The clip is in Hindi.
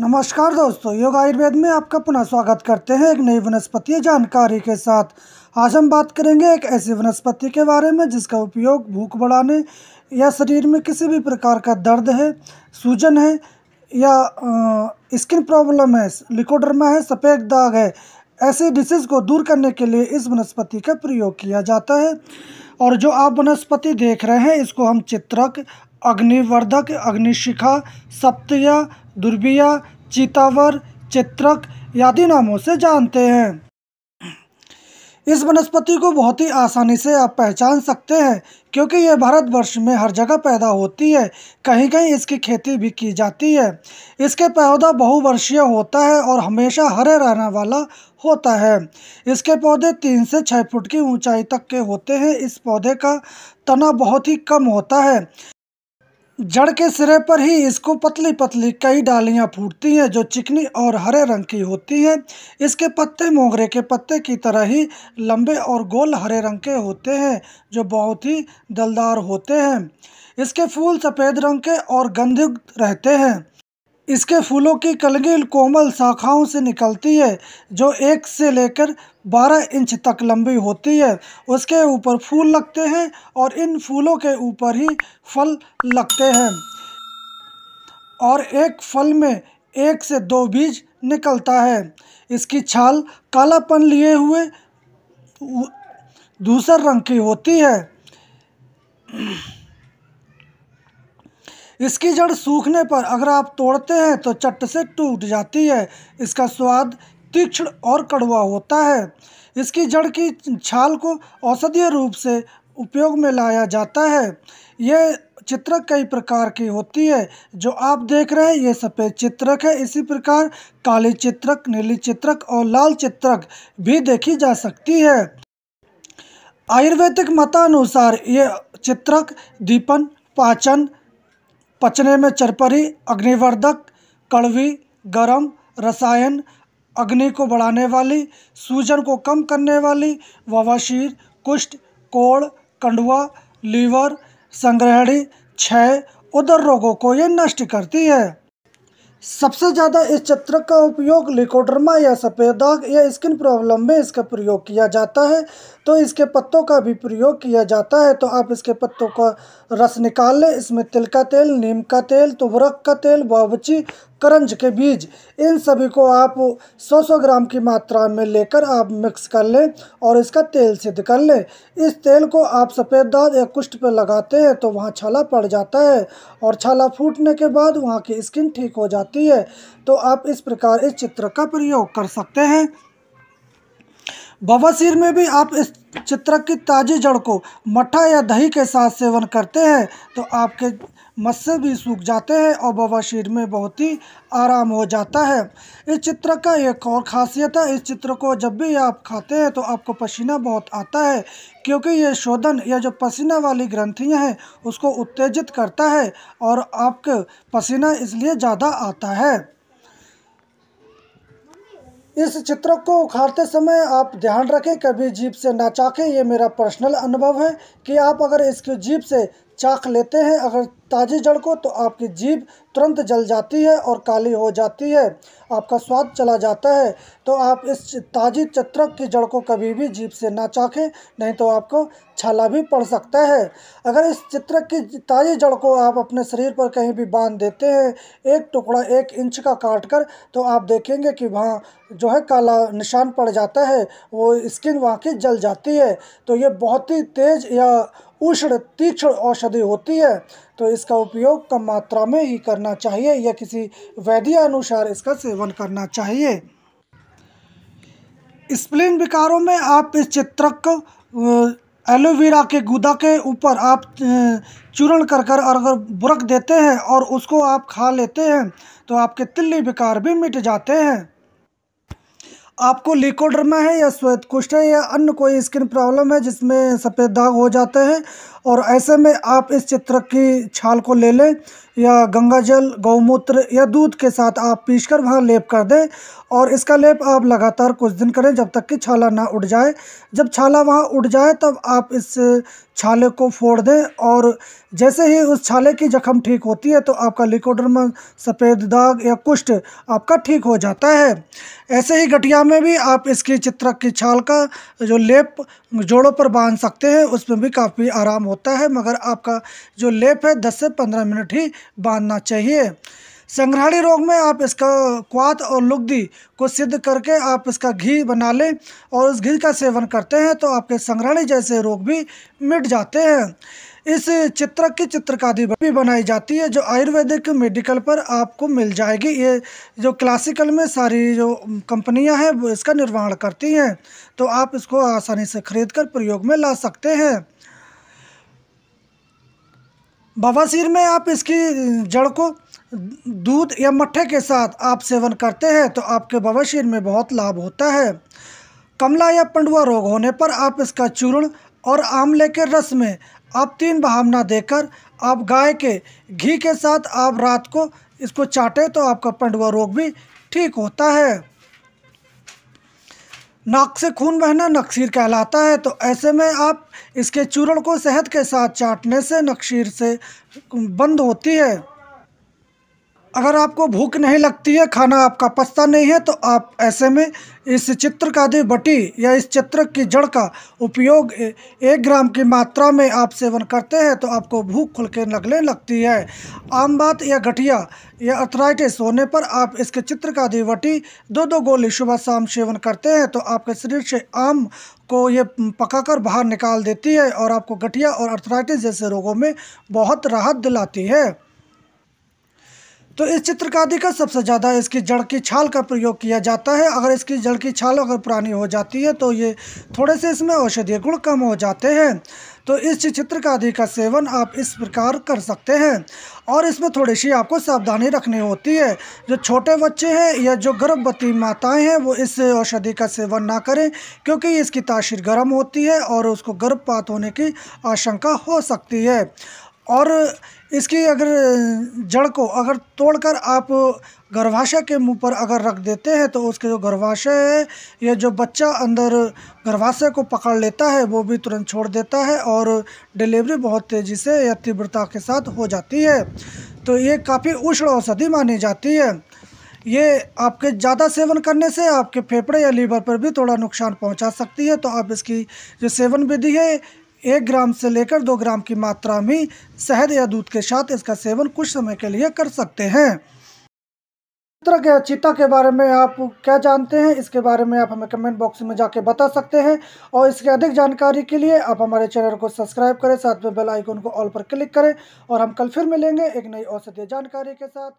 नमस्कार दोस्तों योग आयुर्वेद में आपका पुनः स्वागत करते हैं एक नई वनस्पति जानकारी के साथ आज हम बात करेंगे एक ऐसी वनस्पति के बारे में जिसका उपयोग भूख बढ़ाने या शरीर में किसी भी प्रकार का दर्द है सूजन है या स्किन प्रॉब्लम है लिकोडर्मा है सफ़ेद दाग है ऐसे डिसीज़ को दूर करने के लिए इस वनस्पति का प्रयोग किया जाता है और जो आप वनस्पति देख रहे हैं इसको हम चित्रक अग्निवर्धक अग्निशिखा सप्तया दुर्बिया चितावर चित्रक आदि नामों से जानते हैं इस वनस्पति को बहुत ही आसानी से आप पहचान सकते हैं क्योंकि यह भारतवर्ष में हर जगह पैदा होती है कहीं कहीं इसकी खेती भी की जाती है इसके पौधा बहुवर्षीय होता है और हमेशा हरे रहने वाला होता है इसके पौधे तीन से छः फुट की ऊंचाई तक के होते हैं इस पौधे का तना बहुत ही कम होता है जड़ के सिरे पर ही इसको पतली पतली कई डालियाँ फूटती हैं जो चिकनी और हरे रंग की होती हैं इसके पत्ते मोगरे के पत्ते की तरह ही लंबे और गोल हरे रंग के होते हैं जो बहुत ही दलदार होते हैं इसके फूल सफ़ेद रंग के और गंधित रहते हैं इसके फूलों की कलगी कोमल शाखाओं से निकलती है जो एक से लेकर बारह इंच तक लंबी होती है उसके ऊपर फूल लगते हैं और इन फूलों के ऊपर ही फल लगते हैं और एक फल में एक से दो बीज निकलता है इसकी छाल कालापन लिए हुए दूसर रंग की होती है इसकी जड़ सूखने पर अगर आप तोड़ते हैं तो चट से टूट जाती है इसका स्वाद तीक्ष्ण और कड़वा होता है इसकी जड़ की छाल को औषधीय रूप से उपयोग में लाया जाता है यह चित्रक कई प्रकार की होती है जो आप देख रहे हैं ये सफ़ेद चित्रक है इसी प्रकार काली चित्रक नीली चित्रक और लाल चित्रक भी देखी जा सकती है आयुर्वेदिक मतानुसार ये चित्रक दीपन पाचन पचने में चरपरी अग्निवर्धक कड़वी गरम रसायन अग्नि को बढ़ाने वाली सूजन को कम करने वाली बवासीर कुष्ठ कोड़ कंडुआ लीवर संग्रहणी क्षय उदर रोगों को ये नष्ट करती है सबसे ज़्यादा इस चित्र का उपयोग लिकोडर्मा या सफ़ेद दाग या स्किन प्रॉब्लम में इसका प्रयोग किया जाता है तो इसके पत्तों का भी प्रयोग किया जाता है तो आप इसके पत्तों का रस निकाल लें इसमें तिल का तेल नीम का तेल तुबरक का तेल बावची करंज के बीज इन सभी को आप 100-100 ग्राम की मात्रा में लेकर आप मिक्स कर लें और इसका तेल सिद्ध कर लें इस तेल को आप सफ़ेद दाद या कुष्ठ पर लगाते हैं तो वहाँ छाला पड़ जाता है और छाला फूटने के बाद वहाँ की स्किन ठीक हो जाती है तो आप इस प्रकार इस चित्र का प्रयोग कर सकते हैं बवासीर में भी आप इस चित्रक की ताज़ी जड़ को मठा या दही के साथ सेवन करते हैं तो आपके मस्से भी सूख जाते हैं और बवाशीर में बहुत ही आराम हो जाता है इस चित्र का एक और ख़ासियत है इस चित्र को जब भी आप खाते हैं तो आपको पसीना बहुत आता है क्योंकि ये शोधन या जो पसीना वाली ग्रंथियां हैं उसको उत्तेजित करता है और आपके पसीना इसलिए ज़्यादा आता है इस चित्र को उखाड़ते समय आप ध्यान रखें कभी जीप से ना चाखें ये मेरा पर्सनल अनुभव है कि आप अगर इसकी जीप से चाख लेते हैं अगर ताज़ी जड़ को तो आपकी जीभ तुरंत जल जाती है और काली हो जाती है आपका स्वाद चला जाता है तो आप इस ताज़ी चतरक की जड़ को कभी भी जीभ से ना चाखें नहीं तो आपको छाला भी पड़ सकता है अगर इस चित्रक की ताज़ी जड़ को आप अपने शरीर पर कहीं भी बांध देते हैं एक टुकड़ा एक इंच का काट कर तो आप देखेंगे कि वहाँ जो है काला निशान पड़ जाता है वो स्किन वहाँ की जल जाती है तो ये बहुत ही तेज़ या उष्ण तीक्ष्ण औषधि होती है तो इसका उपयोग कम मात्रा में ही करना चाहिए या किसी वैद्य अनुसार इसका सेवन करना चाहिए स्प्लिन विकारों में आप इस चित्रक एलोवेरा के गुदा के ऊपर आप चूर्ण कर कर अगर बुरक देते हैं और उसको आप खा लेते हैं तो आपके तिल्ली विकार भी मिट जाते हैं आपको लिकोड्रमा है या श्वेत कुष्ठ है या अन्य कोई स्किन प्रॉब्लम है जिसमें सफ़ेद दाग हो जाते हैं और ऐसे में आप इस चित्र की छाल को ले लें या गंगा जल गौमूत्र या दूध के साथ आप पीस कर वहाँ लेप कर दें और इसका लेप आप लगातार कुछ दिन करें जब तक कि छाला ना उड़ जाए जब छाला वहाँ उड़ जाए तब आप इस छाले को फोड़ दें और जैसे ही उस छाले की जख्म ठीक होती है तो आपका लिकोडर्मा सफ़ेद दाग या कुष्ठ आपका ठीक हो जाता है ऐसे ही गठिया में भी आप इसकी चित्रक की छाल का जो लेप जोड़ों पर बांध सकते हैं उसमें भी काफ़ी आराम हो होता है मगर आपका जो लेप है दस से पंद्रह मिनट ही बांधना चाहिए संग्रहणी रोग में आप इसका क्वात और लुगदी को सिद्ध करके आप इसका घी बना लें और उस घी का सेवन करते हैं तो आपके संग्रहणी जैसे रोग भी मिट जाते हैं इस चित्रक की चित्रकारी भी बनाई जाती है जो आयुर्वेदिक मेडिकल पर आपको मिल जाएगी ये जो क्लासिकल में सारी जो कंपनियां हैं वो इसका निर्माण करती हैं तो आप इसको आसानी से खरीद कर प्रयोग में ला सकते हैं बवासीर में आप इसकी जड़ को दूध या मट्ठे के साथ आप सेवन करते हैं तो आपके बवासीर में बहुत लाभ होता है कमला या पंडुआ रोग होने पर आप इसका चूर्ण और आंवले के रस में आप तीन बहावना देकर आप गाय के घी के साथ आप रात को इसको चाटें तो आपका पंडुआ रोग भी ठीक होता है नाक से खून बहना नक्शीर कहलाता है तो ऐसे में आप इसके चूरण को शहद के साथ चाटने से नक्शीर से बंद होती है अगर आपको भूख नहीं लगती है खाना आपका पस्ता नहीं है तो आप ऐसे में इस चित्र का दी बटी या इस चित्र की जड़ का उपयोग एक ग्राम की मात्रा में आप सेवन करते हैं तो आपको भूख खुल के नगले लगती है आम बात या गठिया या अथराइटिस होने पर आप इसके चित्र का दी बटी दो दो गोली सुबह शाम सेवन करते हैं तो आपके शरीर से आम को ये पकाकर बाहर निकाल देती है और आपको गठिया और अर्थराइटिस जैसे रोगों में बहुत राहत दिलाती है तो इस चित्रकारी का सबसे ज़्यादा इसकी जड़ की छाल का प्रयोग किया जाता है अगर इसकी जड़ की छाल अगर पुरानी हो जाती है तो ये थोड़े से इसमें औषधीय गुण कम हो जाते हैं तो इस चित्रकारी का सेवन आप इस प्रकार कर सकते हैं और इसमें थोड़ी सी आपको सावधानी रखनी होती है जो छोटे बच्चे हैं या जो गर्भवती माताएं हैं वो इस औषधि का सेवन ना करें क्योंकि इसकी ताशीर गर्म होती है और उसको गर्भपात होने की आशंका हो सकती है और इसकी अगर जड़ को अगर तोड़कर आप गर्भाशय के मुंह पर अगर रख देते हैं तो उसके जो गर्भाशय है या जो बच्चा अंदर गर्भाशय को पकड़ लेता है वो भी तुरंत छोड़ देता है और डिलीवरी बहुत तेज़ी से या तीव्रता के साथ हो जाती है तो ये काफ़ी उष्ण औषधि मानी जाती है ये आपके ज़्यादा सेवन करने से आपके फेफड़े या लीवर पर भी थोड़ा नुकसान पहुंचा सकती है तो आप इसकी जो सेवन विधि है एक ग्राम से लेकर दो ग्राम की मात्रा में शहद या दूध के साथ इसका सेवन कुछ समय के लिए कर सकते हैं तरह के चिता के बारे में आप क्या जानते हैं इसके बारे में आप हमें कमेंट बॉक्स में जाके बता सकते हैं और इसके अधिक जानकारी के लिए आप हमारे चैनल को सब्सक्राइब करें साथ में बेल आइकन को ऑल पर क्लिक करें और हम कल फिर मिलेंगे एक नई औषधीय जानकारी के साथ